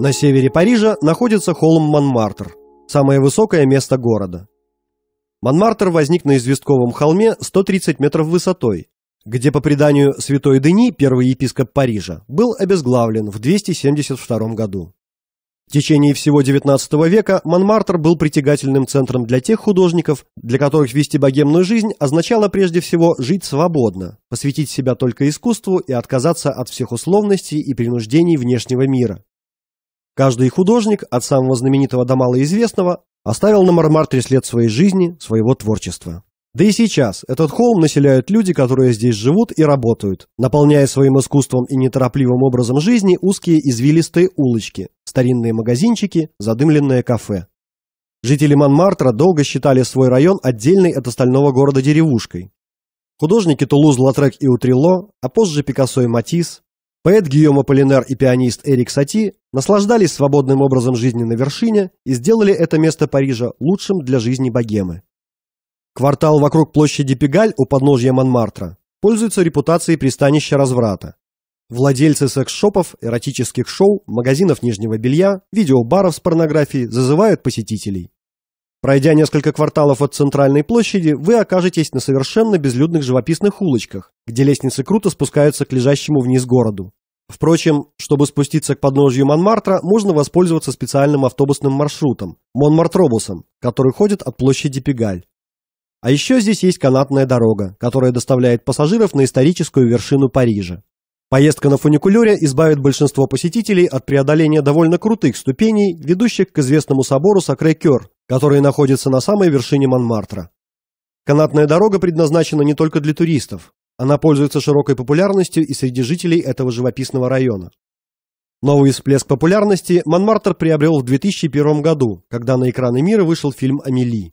На севере Парижа находится холм Монмартр, самое высокое место города. Монмартр возник на известковом холме 130 метров высотой, где, по преданию святой Дени, первый епископ Парижа, был обезглавлен в 272 году. В течение всего XIX века Монмартр был притягательным центром для тех художников, для которых вести богемную жизнь означало прежде всего жить свободно, посвятить себя только искусству и отказаться от всех условностей и принуждений внешнего мира. Каждый художник, от самого знаменитого до малоизвестного, оставил на Мармартре след своей жизни, своего творчества. Да и сейчас этот холм населяют люди, которые здесь живут и работают, наполняя своим искусством и неторопливым образом жизни узкие извилистые улочки, старинные магазинчики, задымленное кафе. Жители Монмартра долго считали свой район отдельной от остального города деревушкой. Художники Тулуз, Латрек и Утрило, а позже Пикассо и Матисс, Поэт Гийом Аполлинар и пианист Эрик Сати наслаждались свободным образом жизни на вершине и сделали это место Парижа лучшим для жизни богемы. Квартал вокруг площади Пегаль у подножья Монмартра пользуется репутацией пристанища разврата. Владельцы секс-шопов, эротических шоу, магазинов нижнего белья, видеобаров с порнографией зазывают посетителей. Пройдя несколько кварталов от центральной площади, вы окажетесь на совершенно безлюдных живописных улочках, где лестницы круто спускаются к лежащему вниз городу. Впрочем, чтобы спуститься к подножью Монмартра, можно воспользоваться специальным автобусным маршрутом – Монмартробусом, который ходит от площади Пегаль. А еще здесь есть канатная дорога, которая доставляет пассажиров на историческую вершину Парижа. Поездка на фуникулере избавит большинство посетителей от преодоления довольно крутых ступеней, ведущих к известному собору Сакре-Кёр, которые находятся на самой вершине Монмартра. Канатная дорога предназначена не только для туристов, она пользуется широкой популярностью и среди жителей этого живописного района. Новый всплеск популярности Монмартр приобрел в 2001 году, когда на экраны мира вышел фильм «Амели».